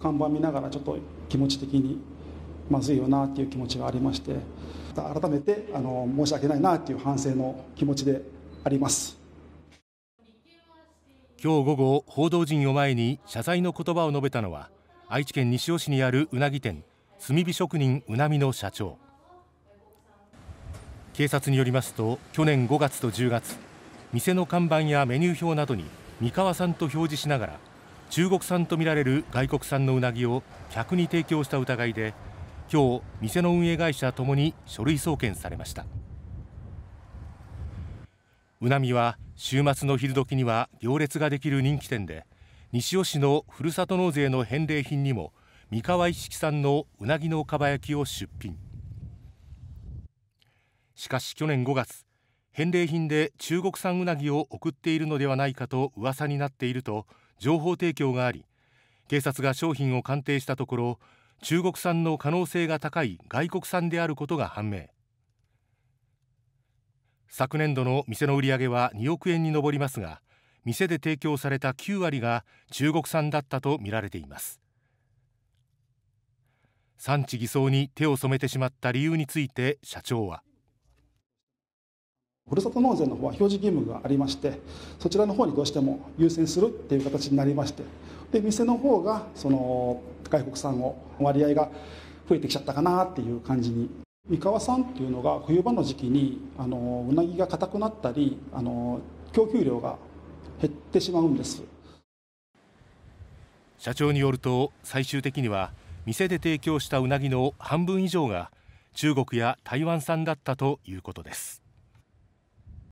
看板見ながらちょっと気持ち的にまずいよなっていう気持ちがありまして改めてあの申し訳ないなっていう反省の気持ちであります今日午後報道陣を前に謝罪の言葉を述べたのは愛知県西尾市にあるうなぎ店炭火職人うなみの社長警察によりますと去年5月と10月店の看板やメニュー表などに三河さんと表示しながら中国産とみられる外国産のうなぎを客に提供した疑いで今日店の運営会社ともに書類送検されましたうなみは週末の昼時には行列ができる人気店で西尾市のふるさと納税の返礼品にも三河一色産のうなぎのかば焼きを出品しかし去年5月返礼品で中国産うなぎを送っているのではないかと噂になっていると情報提供があり警察が商品を鑑定したところ中国産の可能性が高い外国産であることが判明昨年度の店の売り上げは2億円に上りますが店で提供された9割が中国産だったとみられています産地偽装に手を染めてしまった理由について社長はふるさと納税の方は表示義務がありましてそちらの方にどうしても優先するっていう形になりましてで店の方がその外国産を割合が増えてきちゃったかなっていう感じに三河産っていうのが冬場の時期にあのうなぎが硬くなったりあの供給量が減ってしまうんです社長によると最終的には店で提供したうなぎの半分以上が中国や台湾産だったということです